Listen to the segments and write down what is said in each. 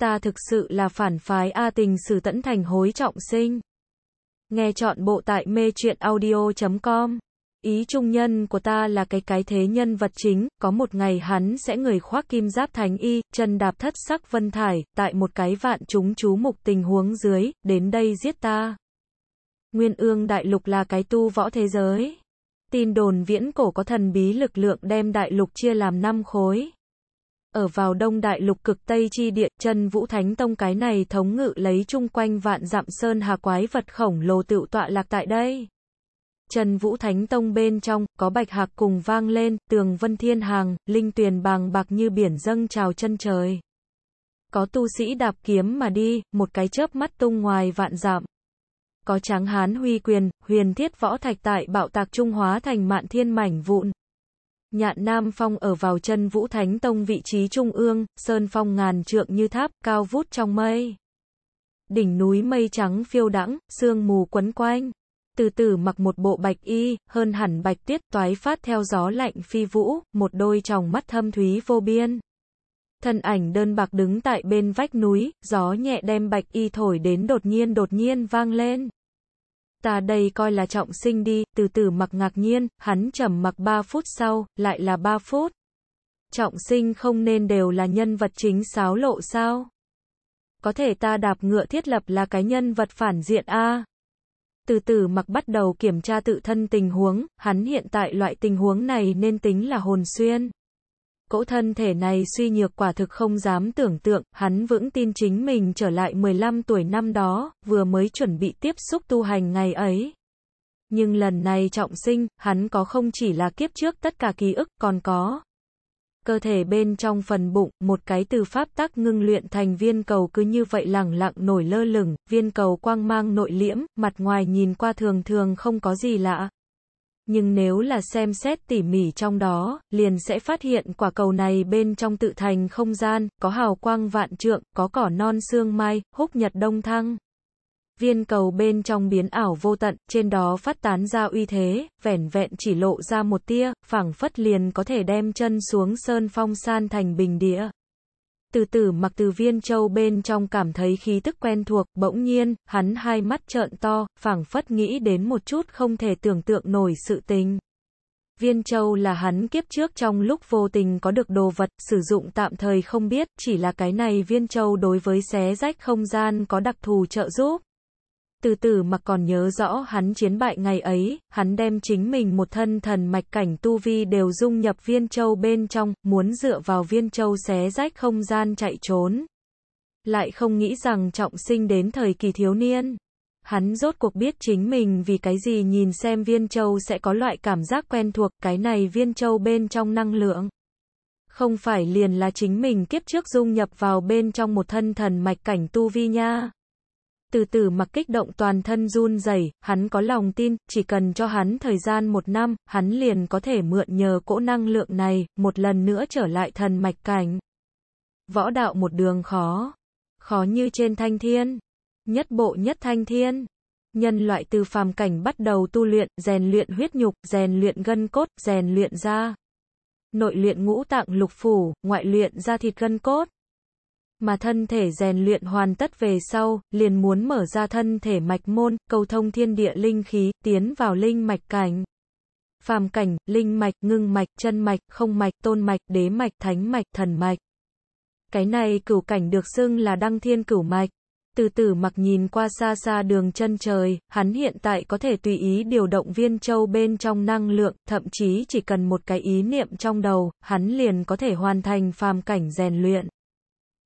ta thực sự là phản phái A tình sử tẫn thành hối trọng sinh. Nghe chọn bộ tại mê truyện audio.com. Ý trung nhân của ta là cái cái thế nhân vật chính, có một ngày hắn sẽ người khoác kim giáp thánh y, chân đạp thất sắc vân thải, tại một cái vạn chúng chú mục tình huống dưới, đến đây giết ta. Nguyên ương đại lục là cái tu võ thế giới. Tin đồn viễn cổ có thần bí lực lượng đem đại lục chia làm năm khối. Ở vào đông đại lục cực Tây Chi Địa, chân Vũ Thánh Tông cái này thống ngự lấy chung quanh vạn dặm sơn hà quái vật khổng lồ tựu tọa lạc tại đây. Trần Vũ Thánh Tông bên trong, có bạch hạc cùng vang lên, tường vân thiên hàng, linh tuyền bàng bạc như biển dâng trào chân trời. Có tu sĩ đạp kiếm mà đi, một cái chớp mắt tung ngoài vạn dặm. Có tráng hán huy quyền, huyền thiết võ thạch tại bạo tạc trung hóa thành mạn thiên mảnh vụn, Nhạn Nam Phong ở vào chân Vũ Thánh Tông vị trí trung ương, sơn phong ngàn trượng như tháp, cao vút trong mây. Đỉnh núi mây trắng phiêu đãng, sương mù quấn quanh. Từ từ mặc một bộ bạch y, hơn hẳn bạch tiết toái phát theo gió lạnh phi vũ, một đôi tròng mắt thâm thúy vô biên. Thân ảnh đơn bạc đứng tại bên vách núi, gió nhẹ đem bạch y thổi đến đột nhiên đột nhiên vang lên. Ta đây coi là trọng sinh đi, từ từ mặc ngạc nhiên, hắn trầm mặc 3 phút sau, lại là 3 phút. Trọng sinh không nên đều là nhân vật chính sáo lộ sao? Có thể ta đạp ngựa thiết lập là cái nhân vật phản diện a Từ từ mặc bắt đầu kiểm tra tự thân tình huống, hắn hiện tại loại tình huống này nên tính là hồn xuyên cỗ thân thể này suy nhược quả thực không dám tưởng tượng, hắn vững tin chính mình trở lại 15 tuổi năm đó, vừa mới chuẩn bị tiếp xúc tu hành ngày ấy. Nhưng lần này trọng sinh, hắn có không chỉ là kiếp trước tất cả ký ức, còn có cơ thể bên trong phần bụng, một cái từ pháp tác ngưng luyện thành viên cầu cứ như vậy lẳng lặng nổi lơ lửng, viên cầu quang mang nội liễm, mặt ngoài nhìn qua thường thường không có gì lạ, nhưng nếu là xem xét tỉ mỉ trong đó, liền sẽ phát hiện quả cầu này bên trong tự thành không gian, có hào quang vạn trượng, có cỏ non sương mai, húc nhật đông thăng. Viên cầu bên trong biến ảo vô tận, trên đó phát tán ra uy thế, vẻn vẹn chỉ lộ ra một tia, phảng phất liền có thể đem chân xuống sơn phong san thành bình địa từ từ mặc từ viên châu bên trong cảm thấy khí tức quen thuộc, bỗng nhiên, hắn hai mắt trợn to, phảng phất nghĩ đến một chút không thể tưởng tượng nổi sự tình. Viên châu là hắn kiếp trước trong lúc vô tình có được đồ vật, sử dụng tạm thời không biết, chỉ là cái này viên châu đối với xé rách không gian có đặc thù trợ giúp từ từ mà còn nhớ rõ hắn chiến bại ngày ấy, hắn đem chính mình một thân thần mạch cảnh tu vi đều dung nhập viên châu bên trong, muốn dựa vào viên châu xé rách không gian chạy trốn. Lại không nghĩ rằng trọng sinh đến thời kỳ thiếu niên. Hắn rốt cuộc biết chính mình vì cái gì nhìn xem viên châu sẽ có loại cảm giác quen thuộc, cái này viên châu bên trong năng lượng không phải liền là chính mình kiếp trước dung nhập vào bên trong một thân thần mạch cảnh tu vi nha từ từ mặc kích động toàn thân run rẩy, hắn có lòng tin, chỉ cần cho hắn thời gian một năm, hắn liền có thể mượn nhờ cỗ năng lượng này, một lần nữa trở lại thần mạch cảnh. Võ đạo một đường khó, khó như trên thanh thiên, nhất bộ nhất thanh thiên. Nhân loại từ phàm cảnh bắt đầu tu luyện, rèn luyện huyết nhục, rèn luyện gân cốt, rèn luyện da. Nội luyện ngũ tạng lục phủ, ngoại luyện da thịt gân cốt mà thân thể rèn luyện hoàn tất về sau, liền muốn mở ra thân thể mạch môn, cầu thông thiên địa linh khí, tiến vào linh mạch cảnh. Phàm cảnh, linh mạch, ngưng mạch, chân mạch, không mạch, tôn mạch, đế mạch, thánh mạch, thần mạch. Cái này cửu cảnh được xưng là đăng thiên cửu mạch. Từ từ mặc nhìn qua xa xa đường chân trời, hắn hiện tại có thể tùy ý điều động viên châu bên trong năng lượng, thậm chí chỉ cần một cái ý niệm trong đầu, hắn liền có thể hoàn thành phàm cảnh rèn luyện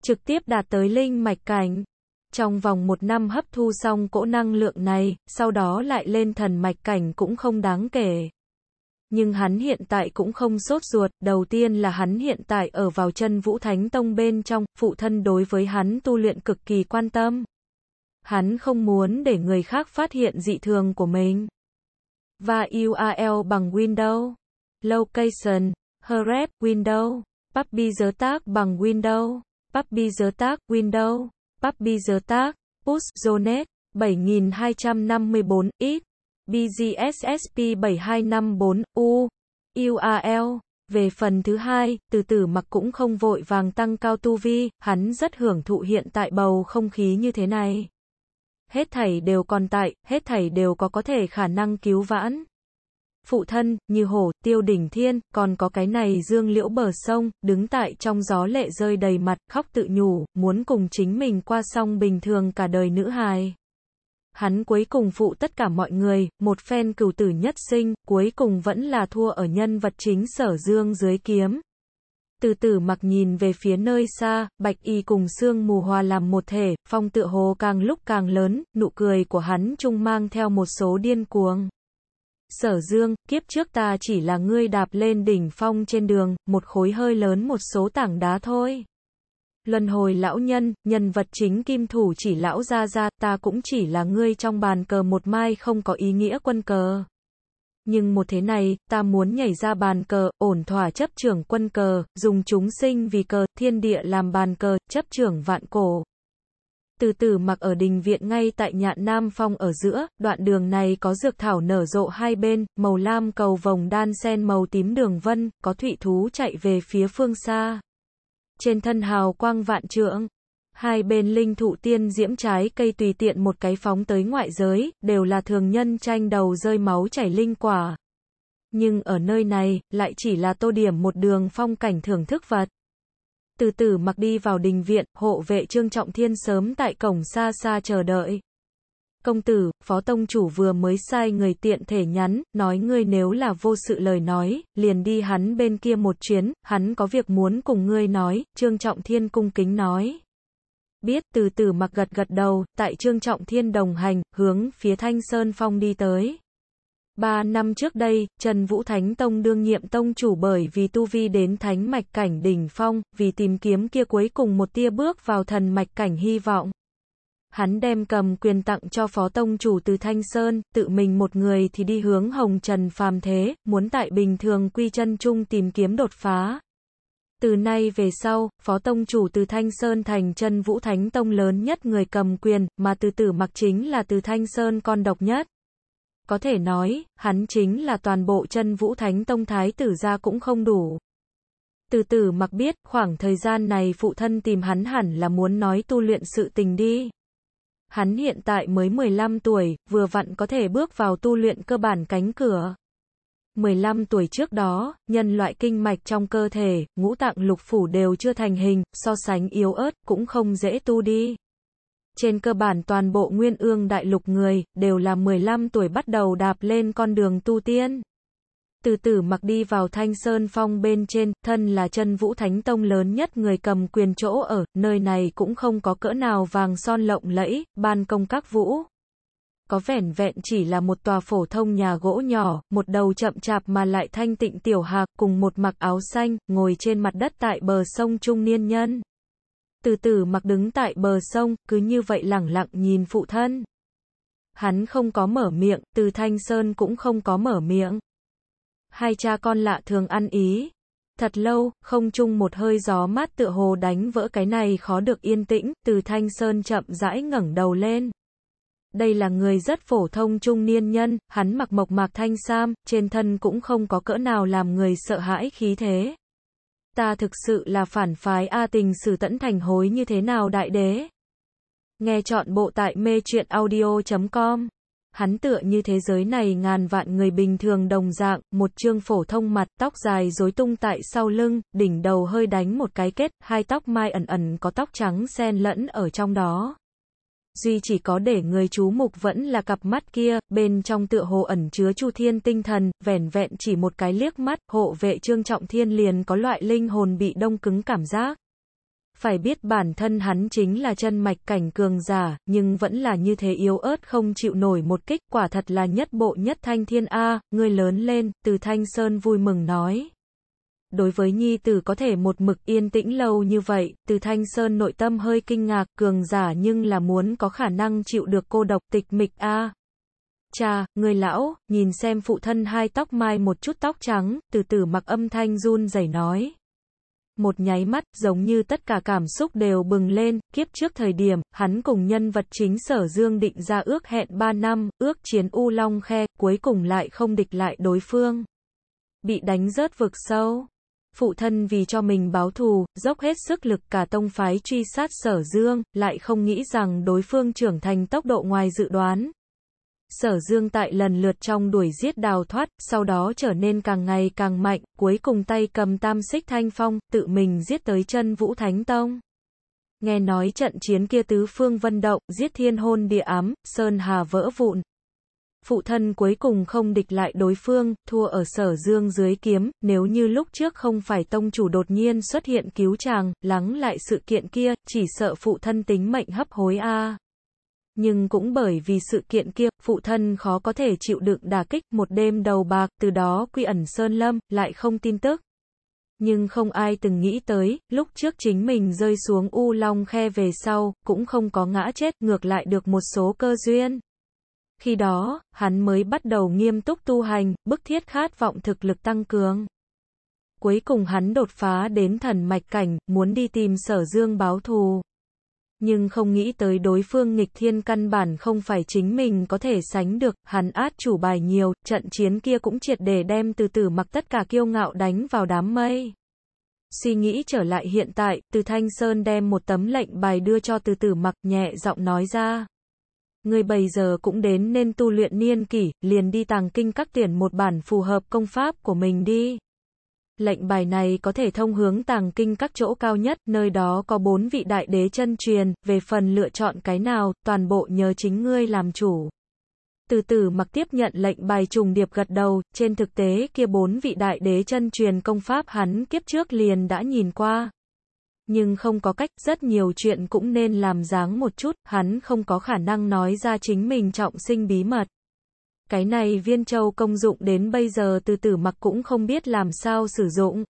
trực tiếp đạt tới linh mạch cảnh. Trong vòng một năm hấp thu xong cỗ năng lượng này, sau đó lại lên thần mạch cảnh cũng không đáng kể. Nhưng hắn hiện tại cũng không sốt ruột, đầu tiên là hắn hiện tại ở vào chân Vũ Thánh Tông bên trong, phụ thân đối với hắn tu luyện cực kỳ quan tâm. Hắn không muốn để người khác phát hiện dị thường của mình. Và URL bằng Windows, Location, herep Windows, Puppy giới tác bằng Windows. Puppy giờ tác, Windows, Puppy giờ tác, Push, Zonet, 7254, X, BGSSP 7254, U, URL. Về phần thứ hai, từ từ mặc cũng không vội vàng tăng cao tu vi, hắn rất hưởng thụ hiện tại bầu không khí như thế này. Hết thảy đều còn tại, hết thảy đều có có thể khả năng cứu vãn phụ thân, như hồ tiêu đỉnh thiên, còn có cái này dương liễu bờ sông, đứng tại trong gió lệ rơi đầy mặt, khóc tự nhủ, muốn cùng chính mình qua sông bình thường cả đời nữ hài. Hắn cuối cùng phụ tất cả mọi người, một phen cửu tử nhất sinh, cuối cùng vẫn là thua ở nhân vật chính sở dương dưới kiếm. Từ từ mặc nhìn về phía nơi xa, bạch y cùng sương mù hòa làm một thể, phong tựa hồ càng lúc càng lớn, nụ cười của hắn trung mang theo một số điên cuồng. Sở Dương, kiếp trước ta chỉ là ngươi đạp lên đỉnh phong trên đường, một khối hơi lớn một số tảng đá thôi. Luân hồi lão nhân, nhân vật chính kim thủ chỉ lão ra ra, ta cũng chỉ là ngươi trong bàn cờ một mai không có ý nghĩa quân cờ. Nhưng một thế này, ta muốn nhảy ra bàn cờ, ổn thỏa chấp trưởng quân cờ, dùng chúng sinh vì cờ, thiên địa làm bàn cờ, chấp trưởng vạn cổ từ từ mặc ở đình viện ngay tại nhạn Nam Phong ở giữa, đoạn đường này có dược thảo nở rộ hai bên, màu lam cầu vồng đan sen màu tím đường vân, có thụy thú chạy về phía phương xa. Trên thân hào quang vạn trượng, hai bên linh thụ tiên diễm trái cây tùy tiện một cái phóng tới ngoại giới, đều là thường nhân tranh đầu rơi máu chảy linh quả. Nhưng ở nơi này, lại chỉ là tô điểm một đường phong cảnh thưởng thức vật từ từ mặc đi vào đình viện, hộ vệ Trương Trọng Thiên sớm tại cổng xa xa chờ đợi. Công tử, phó tông chủ vừa mới sai người tiện thể nhắn, nói ngươi nếu là vô sự lời nói, liền đi hắn bên kia một chuyến, hắn có việc muốn cùng ngươi nói, Trương Trọng Thiên cung kính nói. Biết từ từ mặc gật gật đầu, tại Trương Trọng Thiên đồng hành, hướng phía Thanh Sơn Phong đi tới. Ba năm trước đây, Trần Vũ Thánh Tông đương nhiệm tông chủ bởi vì tu vi đến thánh mạch cảnh đỉnh phong, vì tìm kiếm kia cuối cùng một tia bước vào thần mạch cảnh hy vọng. Hắn đem cầm quyền tặng cho phó tông chủ từ Thanh Sơn, tự mình một người thì đi hướng hồng trần phàm thế, muốn tại bình thường quy chân chung tìm kiếm đột phá. Từ nay về sau, phó tông chủ từ Thanh Sơn thành trần Vũ Thánh Tông lớn nhất người cầm quyền, mà từ tử mặc chính là từ Thanh Sơn con độc nhất. Có thể nói, hắn chính là toàn bộ chân vũ thánh tông thái tử ra cũng không đủ. Từ từ mặc biết, khoảng thời gian này phụ thân tìm hắn hẳn là muốn nói tu luyện sự tình đi. Hắn hiện tại mới 15 tuổi, vừa vặn có thể bước vào tu luyện cơ bản cánh cửa. 15 tuổi trước đó, nhân loại kinh mạch trong cơ thể, ngũ tạng lục phủ đều chưa thành hình, so sánh yếu ớt, cũng không dễ tu đi. Trên cơ bản toàn bộ nguyên ương đại lục người, đều là 15 tuổi bắt đầu đạp lên con đường tu tiên. Từ từ mặc đi vào thanh sơn phong bên trên, thân là chân vũ thánh tông lớn nhất người cầm quyền chỗ ở, nơi này cũng không có cỡ nào vàng son lộng lẫy, ban công các vũ. Có vẻn vẹn chỉ là một tòa phổ thông nhà gỗ nhỏ, một đầu chậm chạp mà lại thanh tịnh tiểu hạc cùng một mặc áo xanh, ngồi trên mặt đất tại bờ sông trung niên nhân từ từ mặc đứng tại bờ sông, cứ như vậy lẳng lặng nhìn phụ thân. Hắn không có mở miệng, từ Thanh Sơn cũng không có mở miệng. Hai cha con lạ thường ăn ý. Thật lâu, không chung một hơi gió mát tựa hồ đánh vỡ cái này khó được yên tĩnh, từ Thanh Sơn chậm rãi ngẩng đầu lên. Đây là người rất phổ thông trung niên nhân, hắn mặc mộc mạc thanh sam, trên thân cũng không có cỡ nào làm người sợ hãi khí thế ta thực sự là phản phái A tình sử tẫn thành hối như thế nào đại đế. Nghe chọn bộ tại mê truyện audio.com. Hắn tựa như thế giới này ngàn vạn người bình thường đồng dạng, một chương phổ thông mặt, tóc dài rối tung tại sau lưng, đỉnh đầu hơi đánh một cái kết, hai tóc mai ẩn ẩn có tóc trắng xen lẫn ở trong đó duy chỉ có để người chú mục vẫn là cặp mắt kia, bên trong tựa hồ ẩn chứa chu thiên tinh thần, vẻn vẹn chỉ một cái liếc mắt, hộ vệ Trương Trọng Thiên liền có loại linh hồn bị đông cứng cảm giác. Phải biết bản thân hắn chính là chân mạch cảnh cường giả, nhưng vẫn là như thế yếu ớt không chịu nổi một kích, quả thật là nhất bộ nhất thanh thiên A, người lớn lên, từ thanh sơn vui mừng nói đối với nhi tử có thể một mực yên tĩnh lâu như vậy, từ Thanh Sơn nội tâm hơi kinh ngạc, cường giả nhưng là muốn có khả năng chịu được cô độc tịch mịch a. Cha, người lão, nhìn xem phụ thân hai tóc mai một chút tóc trắng, từ từ mặc âm thanh run rẩy nói. Một nháy mắt, giống như tất cả cảm xúc đều bừng lên, kiếp trước thời điểm, hắn cùng nhân vật chính sở dương định ra ước hẹn ba năm, ước chiến U Long Khe, cuối cùng lại không địch lại đối phương. Bị đánh rớt vực sâu, phụ thân vì cho mình báo thù, dốc hết sức lực cả tông phái truy sát sở dương, lại không nghĩ rằng đối phương trưởng thành tốc độ ngoài dự đoán. Sở dương tại lần lượt trong đuổi giết đào thoát, sau đó trở nên càng ngày càng mạnh, cuối cùng tay cầm tam xích thanh phong, tự mình giết tới chân vũ thánh tông. Nghe nói trận chiến kia tứ phương vân động, giết thiên hôn địa ám, sơn hà vỡ vụn, phụ thân cuối cùng không địch lại đối phương, thua ở sở dương dưới kiếm, nếu như lúc trước không phải tông chủ đột nhiên xuất hiện cứu chàng, lắng lại sự kiện kia, chỉ sợ phụ thân tính mệnh hấp hối a. Nhưng cũng bởi vì sự kiện kia, phụ thân khó có thể chịu đựng đà kích một đêm đầu bạc, từ đó quy ẩn sơn lâm, lại không tin tức. Nhưng không ai từng nghĩ tới, lúc trước chính mình rơi xuống u long khe về sau, cũng không có ngã chết, ngược lại được một số cơ duyên. Khi đó, hắn mới bắt đầu nghiêm túc tu hành, bức thiết khát vọng thực lực tăng cường. Cuối cùng hắn đột phá đến thần mạch cảnh, muốn đi tìm sở dương báo thù. Nhưng không nghĩ tới đối phương nghịch thiên căn bản không phải chính mình có thể sánh được, hắn át chủ bài nhiều, trận chiến kia cũng triệt để đem từ từ mặc tất cả kiêu ngạo đánh vào đám mây. Suy nghĩ trở lại hiện tại, từ Thanh Sơn đem một tấm lệnh bài đưa cho từ từ mặc nhẹ giọng nói ra. Người bây giờ cũng đến nên tu luyện niên kỷ, liền đi tàng kinh các tuyển một bản phù hợp công pháp của mình đi. Lệnh bài này có thể thông hướng tàng kinh các chỗ cao nhất, nơi đó có bốn vị đại đế chân truyền, về phần lựa chọn cái nào, toàn bộ nhờ chính ngươi làm chủ. Từ từ mặc tiếp nhận lệnh bài trùng điệp gật đầu, trên thực tế kia bốn vị đại đế chân truyền công pháp hắn kiếp trước liền đã nhìn qua nhưng không có cách, rất nhiều chuyện cũng nên làm dáng một chút, hắn không có khả năng nói ra chính mình trọng sinh bí mật. Cái này viên châu công dụng đến bây giờ từ tử mặc cũng không biết làm sao sử dụng.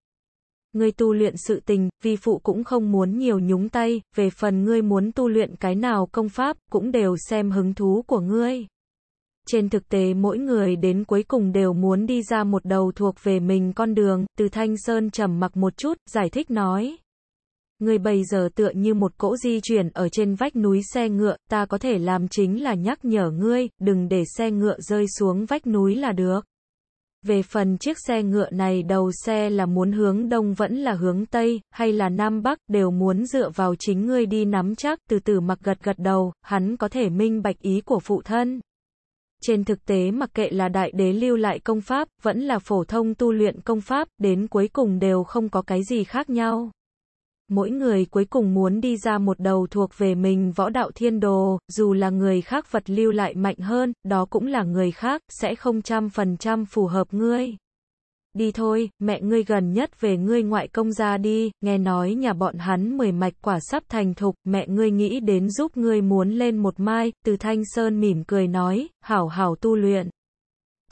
Ngươi tu luyện sự tình, vi phụ cũng không muốn nhiều nhúng tay, về phần ngươi muốn tu luyện cái nào công pháp, cũng đều xem hứng thú của ngươi. Trên thực tế mỗi người đến cuối cùng đều muốn đi ra một đầu thuộc về mình con đường, từ Thanh Sơn trầm mặc một chút, giải thích nói ngươi bây giờ tựa như một cỗ di chuyển ở trên vách núi xe ngựa, ta có thể làm chính là nhắc nhở ngươi, đừng để xe ngựa rơi xuống vách núi là được. Về phần chiếc xe ngựa này đầu xe là muốn hướng đông vẫn là hướng tây, hay là nam bắc, đều muốn dựa vào chính ngươi đi nắm chắc, từ từ mặc gật gật đầu, hắn có thể minh bạch ý của phụ thân. Trên thực tế mặc kệ là đại đế lưu lại công pháp, vẫn là phổ thông tu luyện công pháp, đến cuối cùng đều không có cái gì khác nhau mỗi người cuối cùng muốn đi ra một đầu thuộc về mình võ đạo thiên đồ, dù là người khác vật lưu lại mạnh hơn, đó cũng là người khác, sẽ không trăm phần trăm phù hợp ngươi. Đi thôi, mẹ ngươi gần nhất về ngươi ngoại công ra đi, nghe nói nhà bọn hắn mười mạch quả sắp thành thục, mẹ ngươi nghĩ đến giúp ngươi muốn lên một mai, từ thanh sơn mỉm cười nói, hảo hảo tu luyện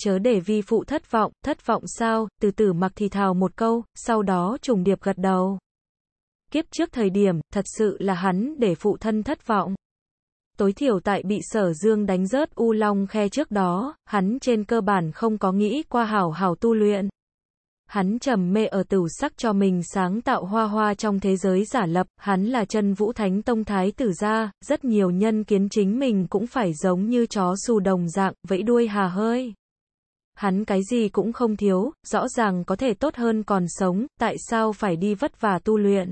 chớ để vi phụ thất vọng, thất vọng sao, từ từ mặc thì thào một câu, sau đó trùng điệp gật đầu kiếp trước thời điểm, thật sự là hắn để phụ thân thất vọng. Tối thiểu tại bị sở dương đánh rớt u long khe trước đó, hắn trên cơ bản không có nghĩ qua hảo hảo tu luyện. Hắn trầm mê ở tử sắc cho mình sáng tạo hoa hoa trong thế giới giả lập, hắn là chân vũ thánh tông thái tử gia, rất nhiều nhân kiến chính mình cũng phải giống như chó xù đồng dạng, vẫy đuôi hà hơi hắn cái gì cũng không thiếu, rõ ràng có thể tốt hơn còn sống, tại sao phải đi vất vả tu luyện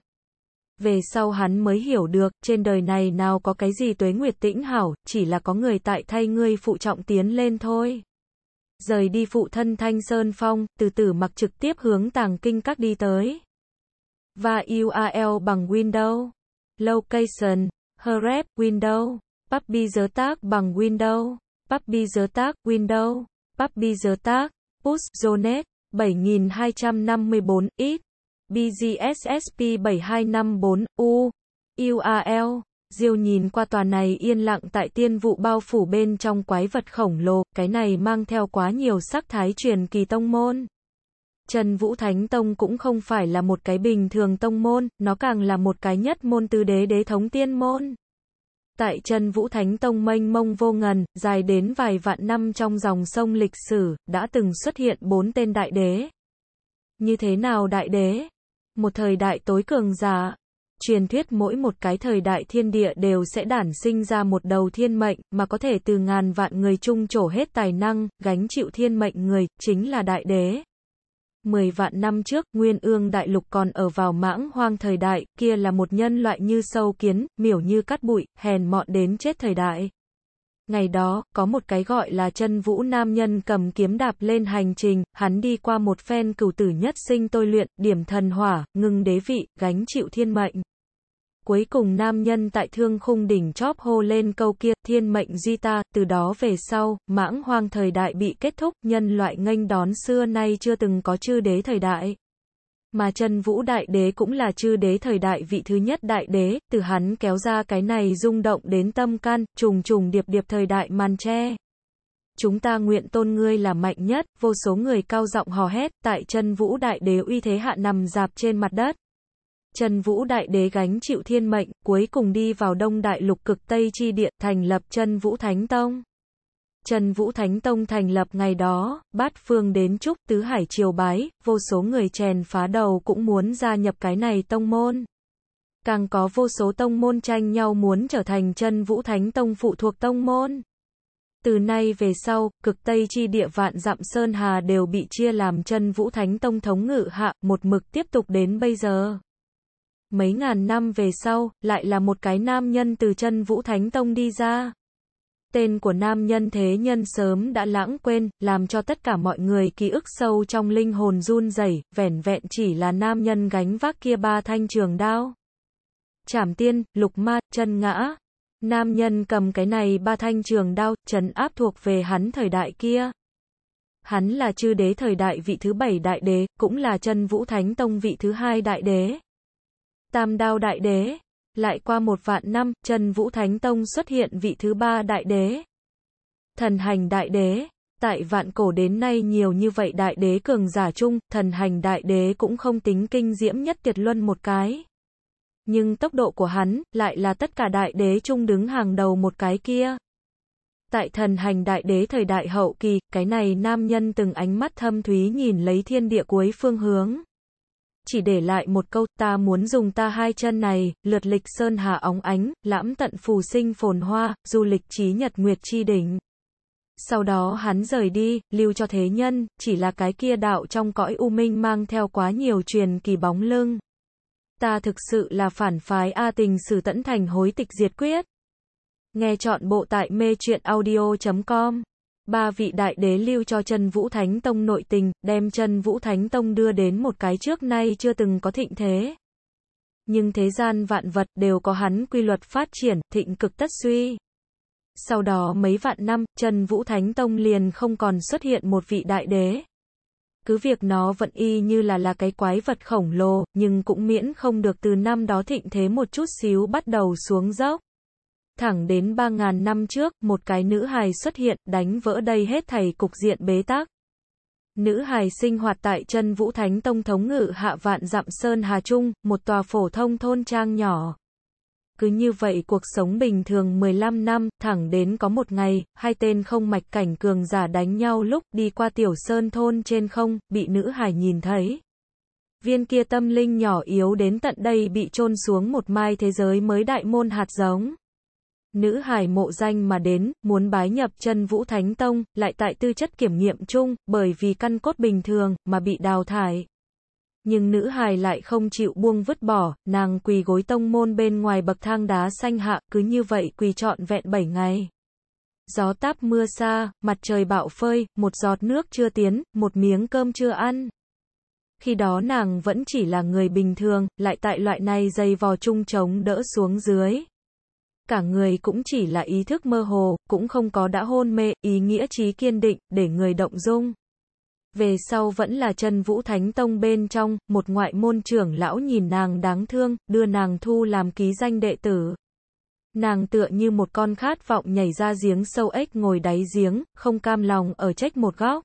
về sau hắn mới hiểu được, trên đời này nào có cái gì tuế nguyệt tĩnh hảo, chỉ là có người tại thay ngươi phụ trọng tiến lên thôi. Rời đi phụ thân Thanh Sơn Phong, từ từ mặc trực tiếp hướng tàng kinh các đi tới. Và URL bằng Windows, Location, Href, Windows, Puppy giới tác bằng Windows, Puppy giới tác, Windows, Puppy giới tác, Push, Zonet, 7254, ít. BGSSP 7254 U UAL Diêu nhìn qua tòa này yên lặng tại tiên vụ bao phủ bên trong quái vật khổng lồ, cái này mang theo quá nhiều sắc thái truyền kỳ tông môn. Trần Vũ Thánh Tông cũng không phải là một cái bình thường tông môn, nó càng là một cái nhất môn tư đế đế thống tiên môn. Tại Trần Vũ Thánh Tông mênh mông vô ngần, dài đến vài vạn năm trong dòng sông lịch sử, đã từng xuất hiện bốn tên đại đế. Như thế nào đại đế? một thời đại tối cường giả. Truyền thuyết mỗi một cái thời đại thiên địa đều sẽ đản sinh ra một đầu thiên mệnh, mà có thể từ ngàn vạn người chung trổ hết tài năng, gánh chịu thiên mệnh người, chính là đại đế. Mười vạn năm trước, Nguyên ương đại lục còn ở vào mãng hoang thời đại, kia là một nhân loại như sâu kiến, miểu như cát bụi, hèn mọn đến chết thời đại. Ngày đó, có một cái gọi là chân vũ nam nhân cầm kiếm đạp lên hành trình, hắn đi qua một phen cửu tử nhất sinh tôi luyện, điểm thần hỏa, ngưng đế vị, gánh chịu thiên mệnh. Cuối cùng nam nhân tại thương khung đỉnh chóp hô lên câu kia, thiên mệnh di ta, từ đó về sau, mãng hoang thời đại bị kết thúc, nhân loại nghênh đón xưa nay chưa từng có chư đế thời đại. Mà chân vũ đại đế cũng là chư đế thời đại vị thứ nhất đại đế, từ hắn kéo ra cái này rung động đến tâm can, trùng trùng điệp điệp thời đại màn tre. Chúng ta nguyện tôn ngươi là mạnh nhất, vô số người cao giọng hò hét, tại chân vũ đại đế uy thế hạ nằm dạp trên mặt đất. Chân vũ đại đế gánh chịu thiên mệnh, cuối cùng đi vào đông đại lục cực Tây Chi Điện, thành lập chân vũ Thánh Tông. Trần Vũ Thánh Tông thành lập ngày đó, bát phương đến chúc tứ hải triều bái, vô số người chèn phá đầu cũng muốn gia nhập cái này tông môn. Càng có vô số tông môn tranh nhau muốn trở thành chân Vũ Thánh Tông phụ thuộc tông môn. Từ nay về sau, cực Tây chi địa vạn dặm Sơn Hà đều bị chia làm chân Vũ Thánh Tông thống ngự hạ, một mực tiếp tục đến bây giờ. Mấy ngàn năm về sau, lại là một cái nam nhân từ chân Vũ Thánh Tông đi ra tên của nam nhân thế nhân sớm đã lãng quên, làm cho tất cả mọi người ký ức sâu trong linh hồn run rẩy, vẻn vẹn chỉ là nam nhân gánh vác kia ba thanh trường đao. Chảm tiên, lục ma, chân ngã. Nam nhân cầm cái này ba thanh trường đao, trấn áp thuộc về hắn thời đại kia. Hắn là chư đế thời đại vị thứ bảy đại đế, cũng là chân vũ thánh tông vị thứ hai đại đế. Tam đao đại đế lại qua một vạn năm, Trần Vũ Thánh Tông xuất hiện vị thứ ba đại đế. Thần hành đại đế, tại vạn cổ đến nay nhiều như vậy đại đế cường giả chung, thần hành đại đế cũng không tính kinh diễm nhất tiệt luân một cái. Nhưng tốc độ của hắn lại là tất cả đại đế chung đứng hàng đầu một cái kia. Tại thần hành đại đế thời đại hậu kỳ, cái này nam nhân từng ánh mắt thâm thúy nhìn lấy thiên địa cuối phương hướng chỉ để lại một câu ta muốn dùng ta hai chân này, lượt lịch sơn hà óng ánh, lãm tận phù sinh phồn hoa, du lịch trí nhật nguyệt chi đỉnh. Sau đó hắn rời đi, lưu cho thế nhân, chỉ là cái kia đạo trong cõi u minh mang theo quá nhiều truyền kỳ bóng lưng. Ta thực sự là phản phái A tình sử tẫn thành hối tịch diệt quyết. Nghe chọn bộ tại mê truyện audio.com ba vị đại đế lưu cho chân Vũ Thánh Tông nội tình, đem chân Vũ Thánh Tông đưa đến một cái trước nay chưa từng có thịnh thế. Nhưng thế gian vạn vật đều có hắn quy luật phát triển, thịnh cực tất suy. Sau đó mấy vạn năm, chân Vũ Thánh Tông liền không còn xuất hiện một vị đại đế. Cứ việc nó vẫn y như là là cái quái vật khổng lồ, nhưng cũng miễn không được từ năm đó thịnh thế một chút xíu bắt đầu xuống dốc. Thẳng đến 3.000 năm trước, một cái nữ hài xuất hiện, đánh vỡ đây hết thầy cục diện bế tắc. Nữ hài sinh hoạt tại chân Vũ Thánh Tông Thống Ngự Hạ Vạn Dặm Sơn Hà Trung, một tòa phổ thông thôn trang nhỏ. Cứ như vậy cuộc sống bình thường 15 năm, thẳng đến có một ngày, hai tên không mạch cảnh cường giả đánh nhau lúc đi qua tiểu sơn thôn trên không, bị nữ hài nhìn thấy. Viên kia tâm linh nhỏ yếu đến tận đây bị trôn xuống một mai thế giới mới đại môn hạt giống nữ hài mộ danh mà đến, muốn bái nhập chân Vũ Thánh Tông, lại tại tư chất kiểm nghiệm chung, bởi vì căn cốt bình thường, mà bị đào thải. Nhưng nữ hài lại không chịu buông vứt bỏ, nàng quỳ gối tông môn bên ngoài bậc thang đá xanh hạ, cứ như vậy quỳ trọn vẹn 7 ngày. Gió táp mưa xa, mặt trời bạo phơi, một giọt nước chưa tiến, một miếng cơm chưa ăn. Khi đó nàng vẫn chỉ là người bình thường, lại tại loại này dây vò chung chống đỡ xuống dưới cả người cũng chỉ là ý thức mơ hồ, cũng không có đã hôn mê, ý nghĩa trí kiên định, để người động dung. Về sau vẫn là chân Vũ Thánh Tông bên trong, một ngoại môn trưởng lão nhìn nàng đáng thương, đưa nàng thu làm ký danh đệ tử. Nàng tựa như một con khát vọng nhảy ra giếng sâu ếch ngồi đáy giếng, không cam lòng ở trách một góc.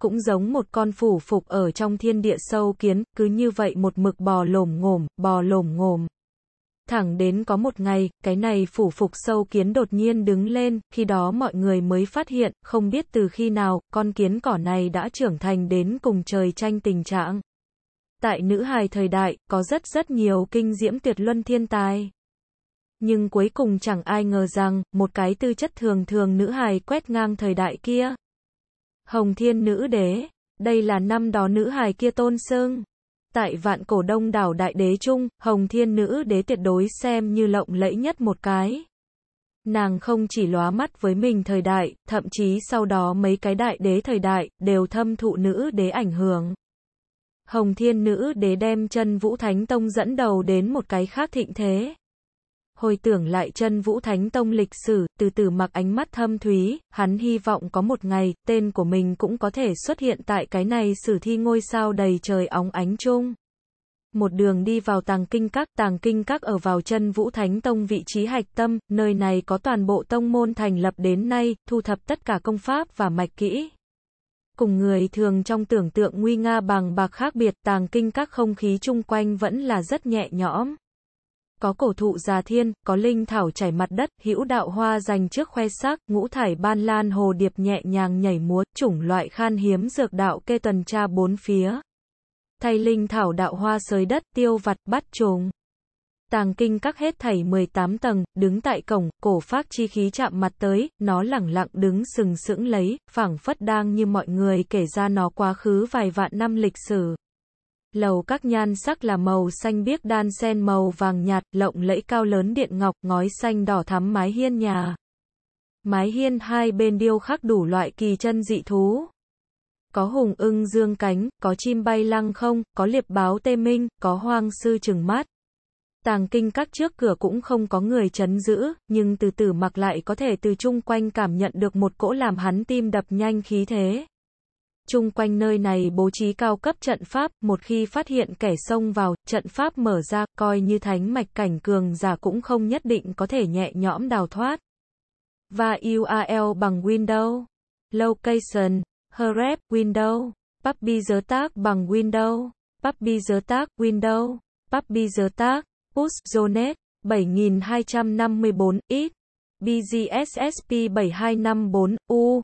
Cũng giống một con phủ phục ở trong thiên địa sâu kiến, cứ như vậy một mực bò lồm ngồm, bò lồm ngồm. Thẳng đến có một ngày, cái này phủ phục sâu kiến đột nhiên đứng lên, khi đó mọi người mới phát hiện, không biết từ khi nào, con kiến cỏ này đã trưởng thành đến cùng trời tranh tình trạng. Tại nữ hài thời đại, có rất rất nhiều kinh diễm tuyệt luân thiên tài. Nhưng cuối cùng chẳng ai ngờ rằng, một cái tư chất thường thường nữ hài quét ngang thời đại kia. Hồng Thiên Nữ Đế, đây là năm đó nữ hài kia tôn sương tại vạn cổ đông đảo đại đế chung, hồng thiên nữ đế tuyệt đối xem như lộng lẫy nhất một cái. Nàng không chỉ lóa mắt với mình thời đại, thậm chí sau đó mấy cái đại đế thời đại, đều thâm thụ nữ đế ảnh hưởng. Hồng thiên nữ đế đem chân vũ thánh tông dẫn đầu đến một cái khác thịnh thế hồi tưởng lại chân Vũ Thánh Tông lịch sử, từ từ mặc ánh mắt thâm thúy, hắn hy vọng có một ngày, tên của mình cũng có thể xuất hiện tại cái này sử thi ngôi sao đầy trời óng ánh chung. Một đường đi vào tàng kinh các, tàng kinh các ở vào chân Vũ Thánh Tông vị trí hạch tâm, nơi này có toàn bộ tông môn thành lập đến nay, thu thập tất cả công pháp và mạch kỹ. Cùng người thường trong tưởng tượng nguy nga bằng bạc khác biệt, tàng kinh các không khí chung quanh vẫn là rất nhẹ nhõm có cổ thụ già thiên, có linh thảo chảy mặt đất, hữu đạo hoa dành trước khoe sắc, ngũ thải ban lan hồ điệp nhẹ nhàng nhảy múa, chủng loại khan hiếm dược đạo kê tuần tra bốn phía. Thay linh thảo đạo hoa sới đất, tiêu vặt, bắt trùng. Tàng kinh các hết thảy 18 tầng, đứng tại cổng, cổ phát chi khí chạm mặt tới, nó lẳng lặng đứng sừng sững lấy, phảng phất đang như mọi người kể ra nó quá khứ vài vạn năm lịch sử lầu các nhan sắc là màu xanh biếc đan sen màu vàng nhạt, lộng lẫy cao lớn điện ngọc, ngói xanh đỏ thắm mái hiên nhà. Mái hiên hai bên điêu khắc đủ loại kỳ chân dị thú. Có hùng ưng dương cánh, có chim bay lăng không, có liệp báo tê minh, có hoang sư trừng mắt. Tàng kinh các trước cửa cũng không có người chấn giữ, nhưng từ từ mặc lại có thể từ chung quanh cảm nhận được một cỗ làm hắn tim đập nhanh khí thế. Chung quanh nơi này bố trí cao cấp trận pháp, một khi phát hiện kẻ xông vào, trận pháp mở ra, coi như thánh mạch cảnh cường giả cũng không nhất định có thể nhẹ nhõm đào thoát. Và URL bằng Windows, Location, Href, Windows, Puppy giới tác bằng Windows, Puppy giới tác, Windows, Puppy giới tác, Push, Zonet, 7254, X, BGSSP 7254, U,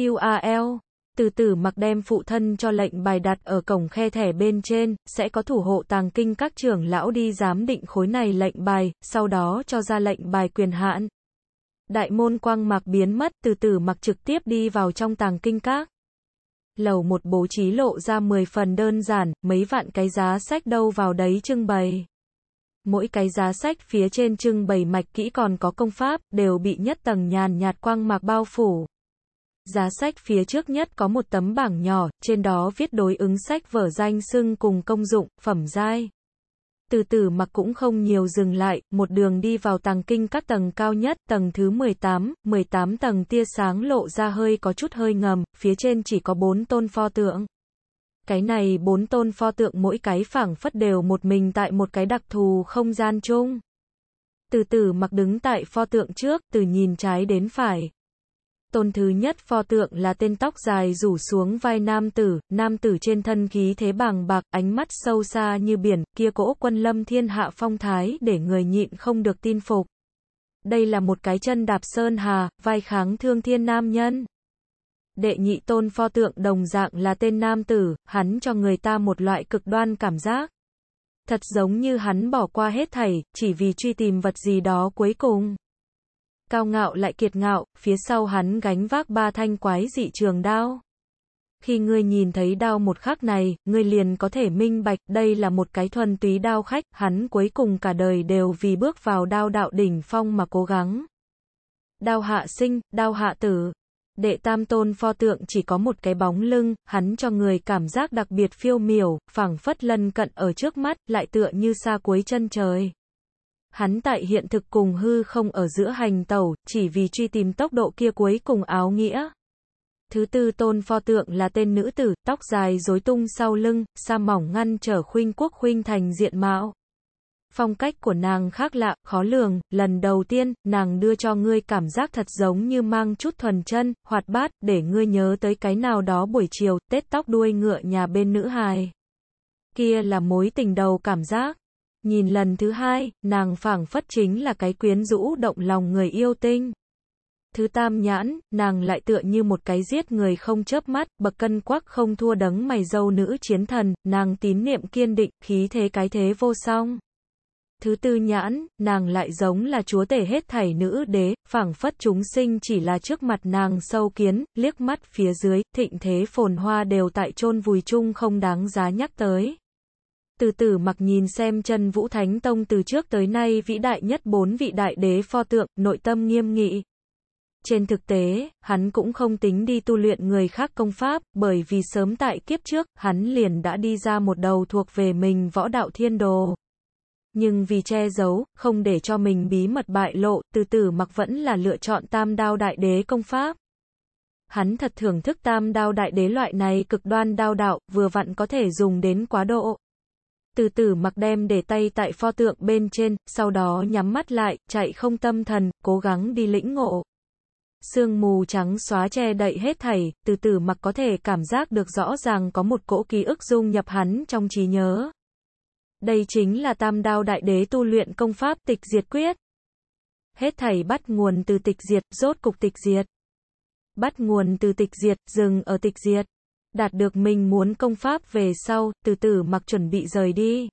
URL từ tử mặc đem phụ thân cho lệnh bài đặt ở cổng khe thẻ bên trên, sẽ có thủ hộ tàng kinh các trưởng lão đi giám định khối này lệnh bài, sau đó cho ra lệnh bài quyền hạn. Đại môn quang mạc biến mất, từ tử mặc trực tiếp đi vào trong tàng kinh các. Lầu một bố trí lộ ra 10 phần đơn giản, mấy vạn cái giá sách đâu vào đấy trưng bày. Mỗi cái giá sách phía trên trưng bày mạch kỹ còn có công pháp, đều bị nhất tầng nhàn nhạt quang mạc bao phủ. Giá sách phía trước nhất có một tấm bảng nhỏ, trên đó viết đối ứng sách vở danh xưng cùng công dụng, phẩm giai. Từ từ mặc cũng không nhiều dừng lại, một đường đi vào tàng kinh các tầng cao nhất, tầng thứ 18, 18 tầng tia sáng lộ ra hơi có chút hơi ngầm, phía trên chỉ có bốn tôn pho tượng. Cái này bốn tôn pho tượng mỗi cái phẳng phất đều một mình tại một cái đặc thù không gian chung. Từ từ mặc đứng tại pho tượng trước, từ nhìn trái đến phải, tôn thứ nhất pho tượng là tên tóc dài rủ xuống vai nam tử, nam tử trên thân khí thế bàng bạc, ánh mắt sâu xa như biển, kia cỗ quân lâm thiên hạ phong thái để người nhịn không được tin phục. Đây là một cái chân đạp sơn hà, vai kháng thương thiên nam nhân. Đệ nhị tôn pho tượng đồng dạng là tên nam tử, hắn cho người ta một loại cực đoan cảm giác. Thật giống như hắn bỏ qua hết thảy, chỉ vì truy tìm vật gì đó cuối cùng cao ngạo lại kiệt ngạo, phía sau hắn gánh vác ba thanh quái dị trường đao. Khi ngươi nhìn thấy đao một khắc này, ngươi liền có thể minh bạch, đây là một cái thuần túy đao khách, hắn cuối cùng cả đời đều vì bước vào đao đạo đỉnh phong mà cố gắng. Đao hạ sinh, đao hạ tử. Đệ tam tôn pho tượng chỉ có một cái bóng lưng, hắn cho người cảm giác đặc biệt phiêu miểu, phảng phất lân cận ở trước mắt, lại tựa như xa cuối chân trời hắn tại hiện thực cùng hư không ở giữa hành tàu, chỉ vì truy tìm tốc độ kia cuối cùng áo nghĩa. Thứ tư tôn pho tượng là tên nữ tử, tóc dài rối tung sau lưng, sa mỏng ngăn trở khuynh quốc khuynh thành diện mạo. Phong cách của nàng khác lạ, khó lường, lần đầu tiên, nàng đưa cho ngươi cảm giác thật giống như mang chút thuần chân, hoạt bát, để ngươi nhớ tới cái nào đó buổi chiều, tết tóc đuôi ngựa nhà bên nữ hài. Kia là mối tình đầu cảm giác. Nhìn lần thứ hai, nàng phảng phất chính là cái quyến rũ động lòng người yêu tinh. Thứ tam nhãn, nàng lại tựa như một cái giết người không chớp mắt, bậc cân quắc không thua đấng mày dâu nữ chiến thần, nàng tín niệm kiên định, khí thế cái thế vô song. Thứ tư nhãn, nàng lại giống là chúa tể hết thảy nữ đế, phảng phất chúng sinh chỉ là trước mặt nàng sâu kiến, liếc mắt phía dưới, thịnh thế phồn hoa đều tại chôn vùi chung không đáng giá nhắc tới từ từ mặc nhìn xem chân Vũ Thánh Tông từ trước tới nay vĩ đại nhất bốn vị đại đế pho tượng, nội tâm nghiêm nghị. Trên thực tế, hắn cũng không tính đi tu luyện người khác công pháp, bởi vì sớm tại kiếp trước, hắn liền đã đi ra một đầu thuộc về mình võ đạo thiên đồ. Nhưng vì che giấu, không để cho mình bí mật bại lộ, từ từ mặc vẫn là lựa chọn tam đao đại đế công pháp. Hắn thật thưởng thức tam đao đại đế loại này cực đoan đao đạo, vừa vặn có thể dùng đến quá độ từ từ mặc đem để tay tại pho tượng bên trên, sau đó nhắm mắt lại, chạy không tâm thần, cố gắng đi lĩnh ngộ. Sương mù trắng xóa che đậy hết thảy, từ từ mặc có thể cảm giác được rõ ràng có một cỗ ký ức dung nhập hắn trong trí nhớ. Đây chính là tam đao đại đế tu luyện công pháp tịch diệt quyết. Hết thảy bắt nguồn từ tịch diệt, rốt cục tịch diệt. Bắt nguồn từ tịch diệt, dừng ở tịch diệt đạt được mình muốn công pháp về sau, từ từ mặc chuẩn bị rời đi.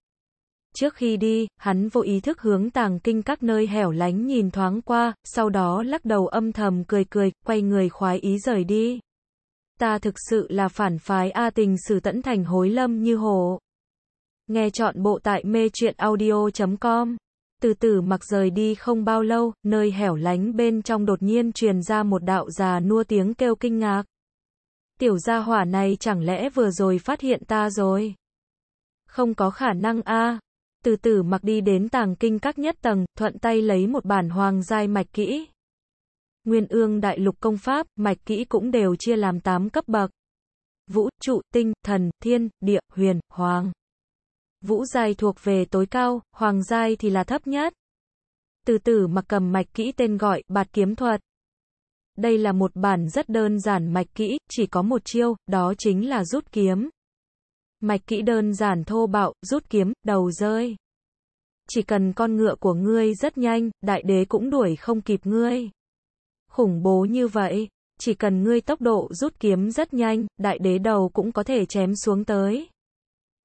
Trước khi đi, hắn vô ý thức hướng tàng kinh các nơi hẻo lánh nhìn thoáng qua, sau đó lắc đầu âm thầm cười cười, quay người khoái ý rời đi. Ta thực sự là phản phái A tình sử tẫn thành hối lâm như hồ. Nghe chọn bộ tại mê truyện audio.com. Từ từ mặc rời đi không bao lâu, nơi hẻo lánh bên trong đột nhiên truyền ra một đạo già nua tiếng kêu kinh ngạc. Tiểu gia hỏa này chẳng lẽ vừa rồi phát hiện ta rồi? Không có khả năng a. Từ từ mặc đi đến tàng kinh các nhất tầng, thuận tay lấy một bản hoàng giai mạch kỹ. Nguyên ương đại lục công pháp, mạch kỹ cũng đều chia làm 8 cấp bậc. Vũ, trụ, tinh, thần, thiên, địa, huyền, hoàng. Vũ giai thuộc về tối cao, hoàng giai thì là thấp nhất. Từ từ mặc cầm mạch kỹ tên gọi, bạt kiếm thuật. Đây là một bản rất đơn giản mạch kỹ, chỉ có một chiêu, đó chính là rút kiếm. Mạch kỹ đơn giản thô bạo, rút kiếm, đầu rơi. Chỉ cần con ngựa của ngươi rất nhanh, đại đế cũng đuổi không kịp ngươi. Khủng bố như vậy, chỉ cần ngươi tốc độ rút kiếm rất nhanh, đại đế đầu cũng có thể chém xuống tới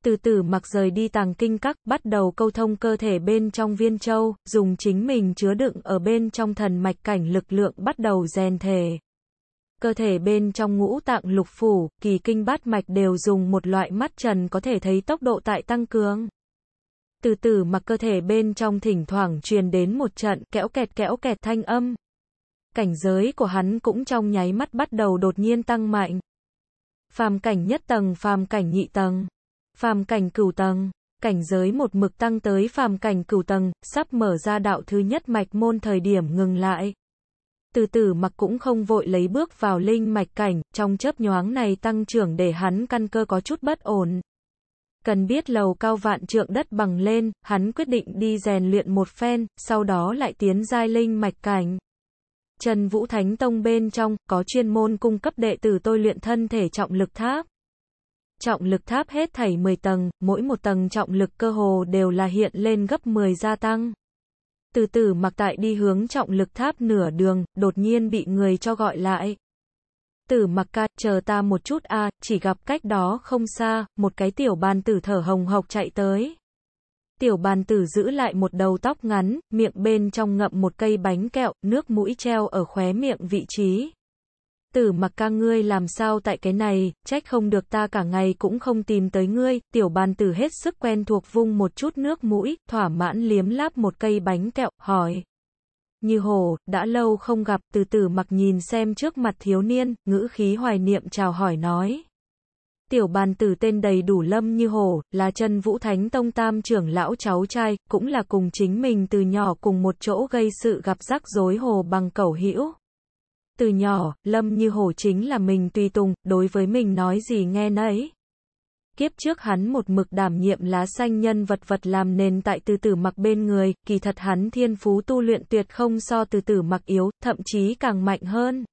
từ từ mặc rời đi tàng kinh các, bắt đầu câu thông cơ thể bên trong viên châu, dùng chính mình chứa đựng ở bên trong thần mạch cảnh lực lượng bắt đầu rèn thể. Cơ thể bên trong ngũ tạng lục phủ, kỳ kinh bát mạch đều dùng một loại mắt trần có thể thấy tốc độ tại tăng cường. Từ từ mặc cơ thể bên trong thỉnh thoảng truyền đến một trận kéo kẹt kéo kẹt thanh âm. Cảnh giới của hắn cũng trong nháy mắt bắt đầu đột nhiên tăng mạnh. Phàm cảnh nhất tầng, phàm cảnh nhị tầng. Phàm cảnh cửu tầng, cảnh giới một mực tăng tới phàm cảnh cửu tầng, sắp mở ra đạo thứ nhất mạch môn thời điểm ngừng lại. Từ từ mặc cũng không vội lấy bước vào linh mạch cảnh, trong chớp nhoáng này tăng trưởng để hắn căn cơ có chút bất ổn. Cần biết lầu cao vạn trượng đất bằng lên, hắn quyết định đi rèn luyện một phen, sau đó lại tiến giai linh mạch cảnh. Trần Vũ Thánh Tông bên trong, có chuyên môn cung cấp đệ tử tôi luyện thân thể trọng lực tháp trọng lực tháp hết thảy 10 tầng, mỗi một tầng trọng lực cơ hồ đều là hiện lên gấp 10 gia tăng. Từ từ mặc tại đi hướng trọng lực tháp nửa đường, đột nhiên bị người cho gọi lại. Tử mặc ca, chờ ta một chút a chỉ gặp cách đó không xa, một cái tiểu bàn tử thở hồng hộc chạy tới. Tiểu bàn tử giữ lại một đầu tóc ngắn, miệng bên trong ngậm một cây bánh kẹo, nước mũi treo ở khóe miệng vị trí tử mặc ca ngươi làm sao tại cái này, trách không được ta cả ngày cũng không tìm tới ngươi, tiểu bàn tử hết sức quen thuộc vung một chút nước mũi, thỏa mãn liếm láp một cây bánh kẹo, hỏi. Như hồ, đã lâu không gặp, từ tử mặc nhìn xem trước mặt thiếu niên, ngữ khí hoài niệm chào hỏi nói. Tiểu bàn tử tên đầy đủ lâm như hồ, là Trần Vũ Thánh Tông Tam trưởng lão cháu trai, cũng là cùng chính mình từ nhỏ cùng một chỗ gây sự gặp rắc rối hồ bằng cẩu hữu từ nhỏ, Lâm như hổ chính là mình tùy tùng, đối với mình nói gì nghe nấy. Kiếp trước hắn một mực đảm nhiệm lá xanh nhân vật vật làm nền tại từ tử mặc bên người, kỳ thật hắn thiên phú tu luyện tuyệt không so từ tử mặc yếu, thậm chí càng mạnh hơn.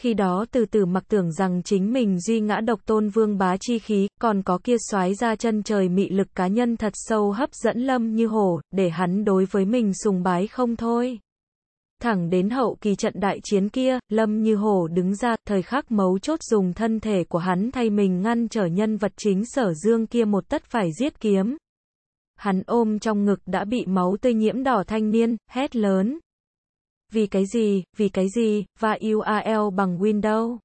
Khi đó từ tử mặc tưởng rằng chính mình duy ngã độc tôn vương bá chi khí, còn có kia xoái ra chân trời mị lực cá nhân thật sâu hấp dẫn lâm như hổ, để hắn đối với mình sùng bái không thôi. Thẳng đến hậu kỳ trận đại chiến kia, Lâm Như Hồ đứng ra, thời khắc mấu chốt dùng thân thể của hắn thay mình ngăn trở nhân vật chính sở dương kia một tất phải giết kiếm. Hắn ôm trong ngực đã bị máu tươi nhiễm đỏ thanh niên, hét lớn. Vì cái gì, vì cái gì, và URL bằng Windows.